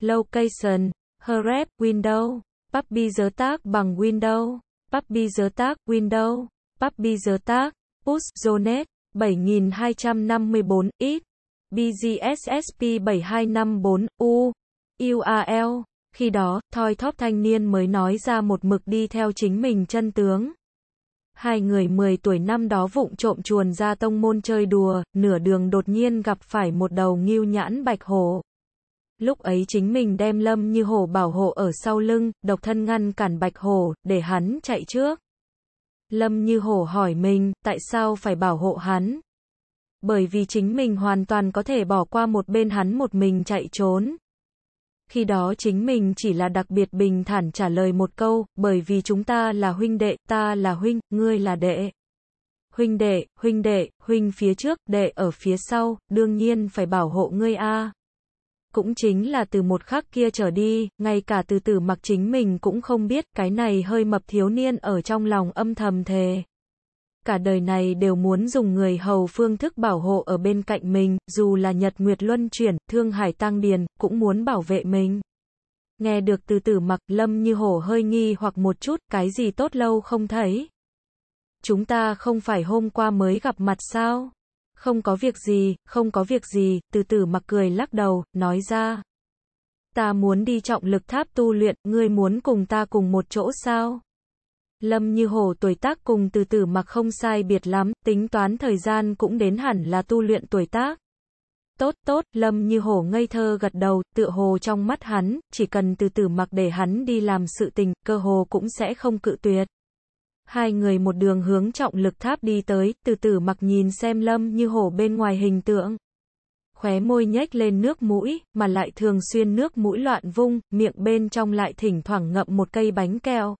Location, herep Windows. Puppy giới tác bằng Windows. Puppy giới tác, Windows. Puppy giới tác, Push, Zonet. 7254 ít BGSSP 7254 U UAL. Khi đó, thoi thóp thanh niên mới nói ra một mực đi theo chính mình chân tướng. Hai người 10 tuổi năm đó vụng trộm chuồn ra tông môn chơi đùa, nửa đường đột nhiên gặp phải một đầu nghiêu nhãn bạch hổ. Lúc ấy chính mình đem lâm như hổ bảo hộ ở sau lưng, độc thân ngăn cản bạch hổ, để hắn chạy trước. Lâm như hổ hỏi mình, tại sao phải bảo hộ hắn? Bởi vì chính mình hoàn toàn có thể bỏ qua một bên hắn một mình chạy trốn. Khi đó chính mình chỉ là đặc biệt bình thản trả lời một câu, bởi vì chúng ta là huynh đệ, ta là huynh, ngươi là đệ. Huynh đệ, huynh đệ, huynh phía trước, đệ ở phía sau, đương nhiên phải bảo hộ ngươi a cũng chính là từ một khắc kia trở đi, ngay cả từ tử mặc chính mình cũng không biết, cái này hơi mập thiếu niên ở trong lòng âm thầm thề. Cả đời này đều muốn dùng người hầu phương thức bảo hộ ở bên cạnh mình, dù là nhật nguyệt luân chuyển, thương hải tăng điền, cũng muốn bảo vệ mình. Nghe được từ tử mặc, lâm như hổ hơi nghi hoặc một chút, cái gì tốt lâu không thấy. Chúng ta không phải hôm qua mới gặp mặt sao? Không có việc gì, không có việc gì, từ từ mặc cười lắc đầu, nói ra. Ta muốn đi trọng lực tháp tu luyện, ngươi muốn cùng ta cùng một chỗ sao? Lâm như Hổ tuổi tác cùng từ từ mặc không sai biệt lắm, tính toán thời gian cũng đến hẳn là tu luyện tuổi tác. Tốt tốt, Lâm như Hổ ngây thơ gật đầu, tựa hồ trong mắt hắn, chỉ cần từ từ mặc để hắn đi làm sự tình, cơ hồ cũng sẽ không cự tuyệt. Hai người một đường hướng trọng lực tháp đi tới, từ từ mặc nhìn xem lâm như hổ bên ngoài hình tượng. Khóe môi nhếch lên nước mũi, mà lại thường xuyên nước mũi loạn vung, miệng bên trong lại thỉnh thoảng ngậm một cây bánh keo.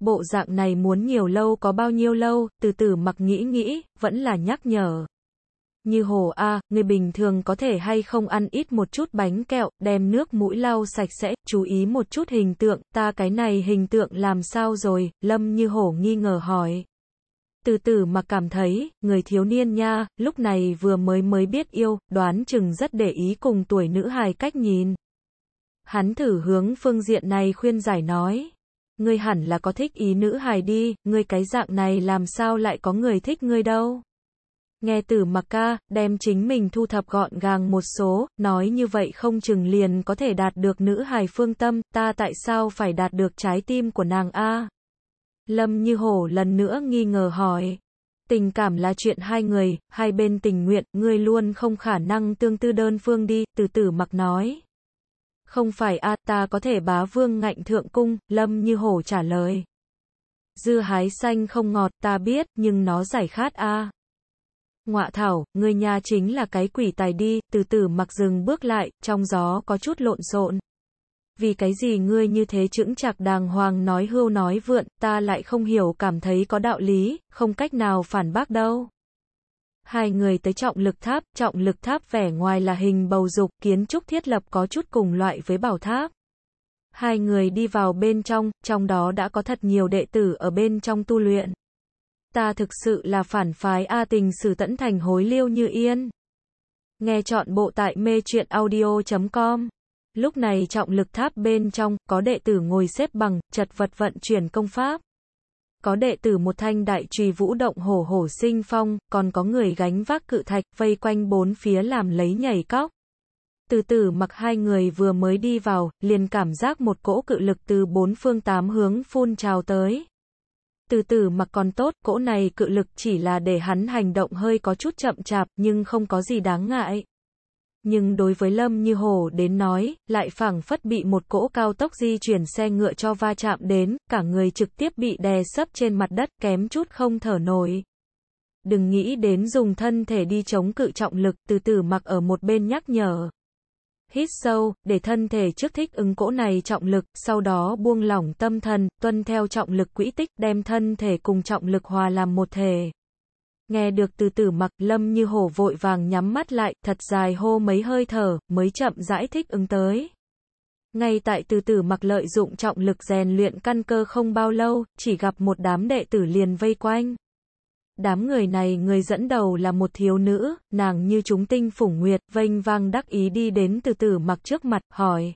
Bộ dạng này muốn nhiều lâu có bao nhiêu lâu, từ từ mặc nghĩ nghĩ, vẫn là nhắc nhở. Như hồ A, à, người bình thường có thể hay không ăn ít một chút bánh kẹo, đem nước mũi lau sạch sẽ, chú ý một chút hình tượng, ta cái này hình tượng làm sao rồi, lâm như hổ nghi ngờ hỏi. Từ từ mà cảm thấy, người thiếu niên nha, lúc này vừa mới mới biết yêu, đoán chừng rất để ý cùng tuổi nữ hài cách nhìn. Hắn thử hướng phương diện này khuyên giải nói. Ngươi hẳn là có thích ý nữ hài đi, ngươi cái dạng này làm sao lại có người thích ngươi đâu. Nghe tử mặc ca, đem chính mình thu thập gọn gàng một số, nói như vậy không chừng liền có thể đạt được nữ hài phương tâm, ta tại sao phải đạt được trái tim của nàng A. Lâm như hổ lần nữa nghi ngờ hỏi. Tình cảm là chuyện hai người, hai bên tình nguyện, ngươi luôn không khả năng tương tư đơn phương đi, từ tử mặc nói. Không phải a ta có thể bá vương ngạnh thượng cung, lâm như hổ trả lời. Dư hái xanh không ngọt ta biết, nhưng nó giải khát a Ngọa thảo, người nhà chính là cái quỷ tài đi, từ từ mặc rừng bước lại, trong gió có chút lộn xộn. Vì cái gì ngươi như thế chững chạc đàng hoàng nói hưu nói vượn, ta lại không hiểu cảm thấy có đạo lý, không cách nào phản bác đâu. Hai người tới trọng lực tháp, trọng lực tháp vẻ ngoài là hình bầu dục, kiến trúc thiết lập có chút cùng loại với bảo tháp. Hai người đi vào bên trong, trong đó đã có thật nhiều đệ tử ở bên trong tu luyện ta thực sự là phản phái A tình sử tẫn thành hối liêu như yên. Nghe chọn bộ tại mê truyện audio.com. Lúc này trọng lực tháp bên trong, có đệ tử ngồi xếp bằng, chật vật vận chuyển công pháp. Có đệ tử một thanh đại trùy vũ động hổ hổ sinh phong, còn có người gánh vác cự thạch vây quanh bốn phía làm lấy nhảy cóc. Từ từ mặc hai người vừa mới đi vào, liền cảm giác một cỗ cự lực từ bốn phương tám hướng phun trào tới từ từ mà còn tốt, cỗ này cự lực chỉ là để hắn hành động hơi có chút chậm chạp, nhưng không có gì đáng ngại. Nhưng đối với Lâm Như Hồ đến nói, lại phảng phất bị một cỗ cao tốc di chuyển xe ngựa cho va chạm đến, cả người trực tiếp bị đè sấp trên mặt đất kém chút không thở nổi. Đừng nghĩ đến dùng thân thể đi chống cự trọng lực, từ từ mặc ở một bên nhắc nhở hít sâu, để thân thể trước thích ứng cỗ này trọng lực, sau đó buông lỏng tâm thần, tuân theo trọng lực quỹ tích, đem thân thể cùng trọng lực hòa làm một thể. Nghe được từ tử mặc, lâm như hổ vội vàng nhắm mắt lại, thật dài hô mấy hơi thở, mới chậm rãi thích ứng tới. Ngay tại từ tử mặc lợi dụng trọng lực rèn luyện căn cơ không bao lâu, chỉ gặp một đám đệ tử liền vây quanh. Đám người này người dẫn đầu là một thiếu nữ, nàng như chúng tinh phủng nguyệt, vênh vang đắc ý đi đến từ từ mặc trước mặt, hỏi.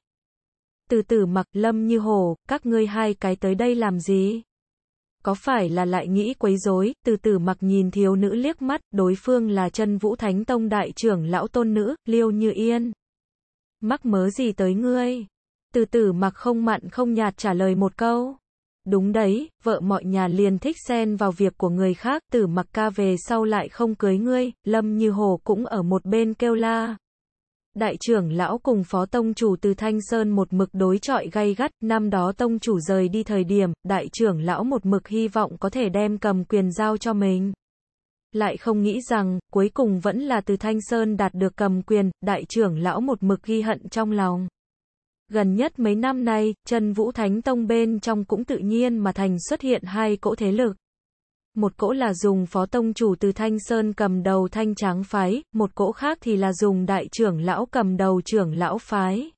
Từ từ mặc lâm như hồ, các ngươi hai cái tới đây làm gì? Có phải là lại nghĩ quấy rối? từ từ mặc nhìn thiếu nữ liếc mắt, đối phương là chân vũ thánh tông đại trưởng lão tôn nữ, liêu như yên. Mắc mớ gì tới ngươi? Từ từ mặc không mặn không nhạt trả lời một câu. Đúng đấy, vợ mọi nhà liền thích xen vào việc của người khác, tử mặc ca về sau lại không cưới ngươi, lâm như hồ cũng ở một bên kêu la. Đại trưởng lão cùng phó tông chủ từ Thanh Sơn một mực đối trọi gay gắt, năm đó tông chủ rời đi thời điểm, đại trưởng lão một mực hy vọng có thể đem cầm quyền giao cho mình. Lại không nghĩ rằng, cuối cùng vẫn là từ Thanh Sơn đạt được cầm quyền, đại trưởng lão một mực ghi hận trong lòng. Gần nhất mấy năm nay, Trần Vũ Thánh Tông bên trong cũng tự nhiên mà thành xuất hiện hai cỗ thế lực. Một cỗ là dùng phó tông chủ từ Thanh Sơn cầm đầu Thanh Tráng Phái, một cỗ khác thì là dùng đại trưởng lão cầm đầu trưởng lão phái.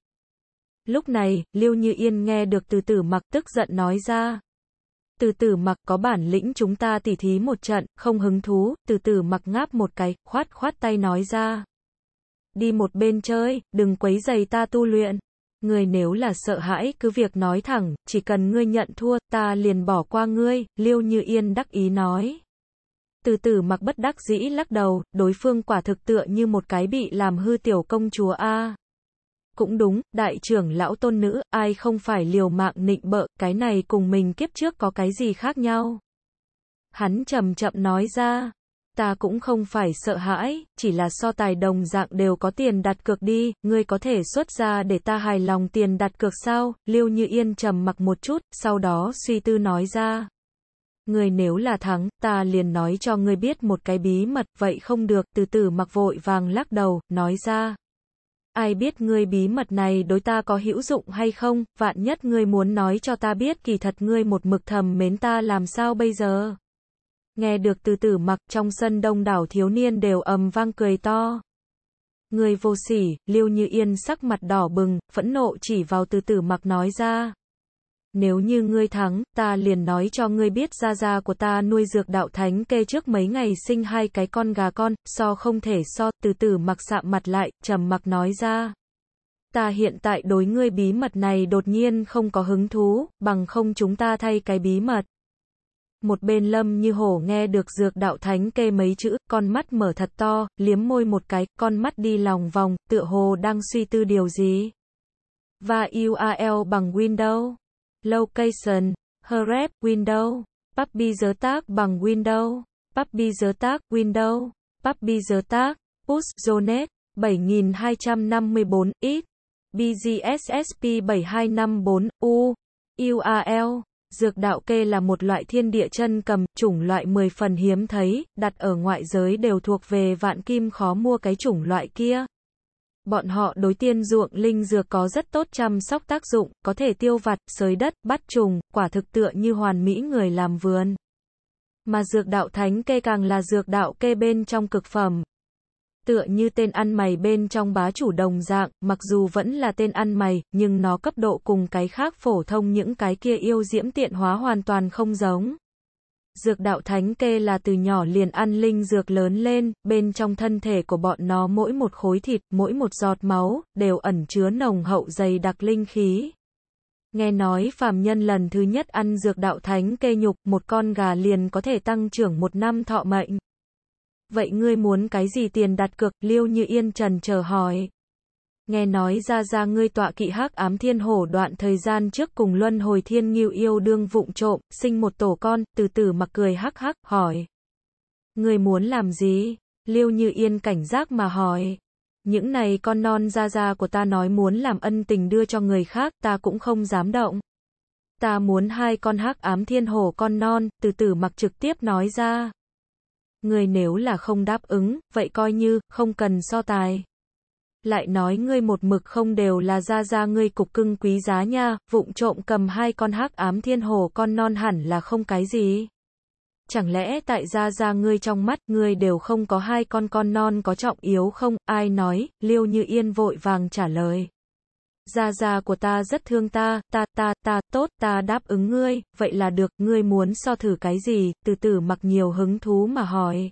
Lúc này, lưu Như Yên nghe được từ tử mặc tức giận nói ra. Từ tử mặc có bản lĩnh chúng ta tỉ thí một trận, không hứng thú, từ tử mặc ngáp một cái, khoát khoát tay nói ra. Đi một bên chơi, đừng quấy giày ta tu luyện người nếu là sợ hãi cứ việc nói thẳng, chỉ cần ngươi nhận thua, ta liền bỏ qua ngươi, Liêu Như Yên đắc ý nói. Từ từ mặc bất đắc dĩ lắc đầu, đối phương quả thực tựa như một cái bị làm hư tiểu công chúa A. Cũng đúng, đại trưởng lão tôn nữ, ai không phải liều mạng nịnh bợ, cái này cùng mình kiếp trước có cái gì khác nhau. Hắn chậm chậm nói ra, ta cũng không phải sợ hãi, chỉ là so tài đồng dạng đều có tiền đặt cược đi, ngươi có thể xuất ra để ta hài lòng tiền đặt cược sao, Liêu Như Yên trầm mặc một chút, sau đó suy tư nói ra. Ngươi nếu là thắng, ta liền nói cho ngươi biết một cái bí mật, vậy không được, từ từ mặc vội vàng lắc đầu, nói ra. Ai biết ngươi bí mật này đối ta có hữu dụng hay không, vạn nhất ngươi muốn nói cho ta biết kỳ thật ngươi một mực thầm mến ta làm sao bây giờ nghe được từ tử mặc trong sân đông đảo thiếu niên đều ầm vang cười to. Người vô sỉ, Liêu Như Yên sắc mặt đỏ bừng, phẫn nộ chỉ vào từ tử mặc nói ra. Nếu như ngươi thắng, ta liền nói cho ngươi biết gia gia của ta nuôi dược đạo thánh kê trước mấy ngày sinh hai cái con gà con, so không thể so, từ tử mặc sạm mặt lại, trầm mặc nói ra. Ta hiện tại đối ngươi bí mật này đột nhiên không có hứng thú, bằng không chúng ta thay cái bí mật. Một bên lâm như hổ nghe được dược đạo thánh kê mấy chữ, con mắt mở thật to, liếm môi một cái, con mắt đi lòng vòng, tựa hồ đang suy tư điều gì. Và URL bằng Windows. Location. Href, Windows. Puppy giới tác bằng Windows. Puppy giới tác, Windows. Puppy giới tác. Push, Zonet. 7254, X. BGSSP 7254, U. URL. Dược đạo kê là một loại thiên địa chân cầm, chủng loại 10 phần hiếm thấy, đặt ở ngoại giới đều thuộc về vạn kim khó mua cái chủng loại kia. Bọn họ đối tiên ruộng linh dược có rất tốt chăm sóc tác dụng, có thể tiêu vặt, sới đất, bắt trùng, quả thực tựa như hoàn mỹ người làm vườn. Mà dược đạo thánh kê càng là dược đạo kê bên trong cực phẩm, tựa như tên ăn mày bên trong bá chủ đồng dạng, mặc dù vẫn là tên ăn mày, nhưng nó cấp độ cùng cái khác phổ thông những cái kia yêu diễm tiện hóa hoàn toàn không giống. Dược đạo thánh kê là từ nhỏ liền ăn linh dược lớn lên, bên trong thân thể của bọn nó mỗi một khối thịt, mỗi một giọt máu, đều ẩn chứa nồng hậu dày đặc linh khí. Nghe nói phàm nhân lần thứ nhất ăn dược đạo thánh kê nhục, một con gà liền có thể tăng trưởng một năm thọ mệnh. Vậy ngươi muốn cái gì tiền đặt cược, liêu như yên trần chờ hỏi. Nghe nói ra ra ngươi tọa kỵ hắc ám thiên hổ đoạn thời gian trước cùng luân hồi thiên nghiêu yêu đương vụng trộm, sinh một tổ con, từ từ mặc cười hắc hắc, hỏi. Ngươi muốn làm gì? Liêu như yên cảnh giác mà hỏi. Những này con non ra ra của ta nói muốn làm ân tình đưa cho người khác, ta cũng không dám động. Ta muốn hai con hắc ám thiên hổ con non, từ từ mặc trực tiếp nói ra người nếu là không đáp ứng, vậy coi như, không cần so tài. Lại nói ngươi một mực không đều là ra ra ngươi cục cưng quý giá nha, vụng trộm cầm hai con hắc ám thiên hồ con non hẳn là không cái gì. Chẳng lẽ tại ra ra ngươi trong mắt ngươi đều không có hai con con non có trọng yếu không? Ai nói, liêu như yên vội vàng trả lời gia gia của ta rất thương ta, ta, ta, ta, tốt, ta đáp ứng ngươi, vậy là được, ngươi muốn so thử cái gì, từ từ mặc nhiều hứng thú mà hỏi.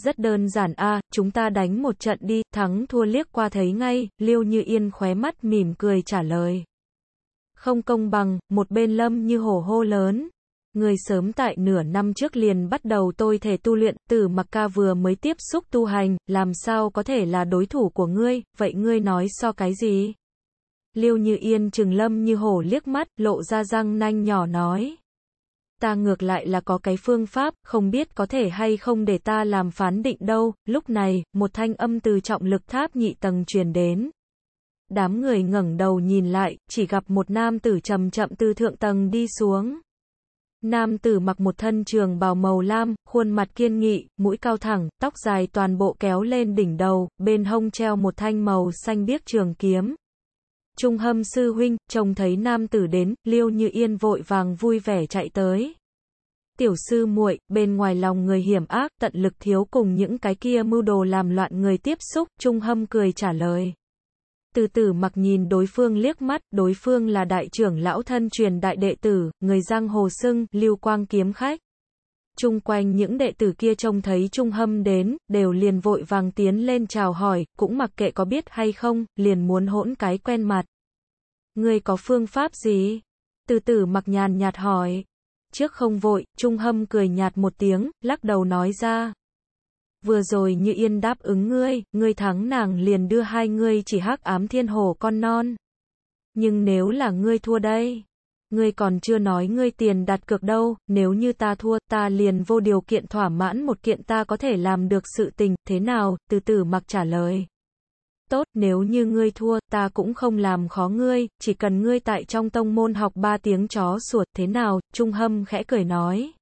Rất đơn giản a, chúng ta đánh một trận đi, thắng thua liếc qua thấy ngay, Liêu Như Yên khóe mắt mỉm cười trả lời. Không công bằng, một bên lâm như hổ hô lớn. Người sớm tại nửa năm trước liền bắt đầu tôi thể tu luyện, từ mặc ca vừa mới tiếp xúc tu hành, làm sao có thể là đối thủ của ngươi, vậy ngươi nói so cái gì? Liêu như yên trừng lâm như hổ liếc mắt, lộ ra răng nanh nhỏ nói. Ta ngược lại là có cái phương pháp, không biết có thể hay không để ta làm phán định đâu, lúc này, một thanh âm từ trọng lực tháp nhị tầng truyền đến. Đám người ngẩng đầu nhìn lại, chỉ gặp một nam tử chậm chậm từ thượng tầng đi xuống. Nam tử mặc một thân trường bào màu lam, khuôn mặt kiên nghị, mũi cao thẳng, tóc dài toàn bộ kéo lên đỉnh đầu, bên hông treo một thanh màu xanh biếc trường kiếm, Trung hâm sư huynh, trông thấy nam tử đến, liêu như yên vội vàng vui vẻ chạy tới. Tiểu sư muội bên ngoài lòng người hiểm ác, tận lực thiếu cùng những cái kia mưu đồ làm loạn người tiếp xúc, trung hâm cười trả lời. Từ từ mặc nhìn đối phương liếc mắt, đối phương là đại trưởng lão thân truyền đại đệ tử, người giang hồ sưng, lưu quang kiếm khách chung quanh những đệ tử kia trông thấy Trung Hâm đến, đều liền vội vàng tiến lên chào hỏi, cũng mặc kệ có biết hay không, liền muốn hỗn cái quen mặt. Người có phương pháp gì? Từ tử mặc nhàn nhạt hỏi. Trước không vội, Trung Hâm cười nhạt một tiếng, lắc đầu nói ra. Vừa rồi như yên đáp ứng ngươi, ngươi thắng nàng liền đưa hai ngươi chỉ hắc ám thiên hồ con non. Nhưng nếu là ngươi thua đây, ngươi còn chưa nói ngươi tiền đặt cược đâu, nếu như ta thua, ta liền vô điều kiện thỏa mãn một kiện ta có thể làm được sự tình, thế nào, từ từ mặc trả lời. Tốt, nếu như ngươi thua, ta cũng không làm khó ngươi, chỉ cần ngươi tại trong tông môn học ba tiếng chó suột, thế nào, Trung Hâm khẽ cười nói.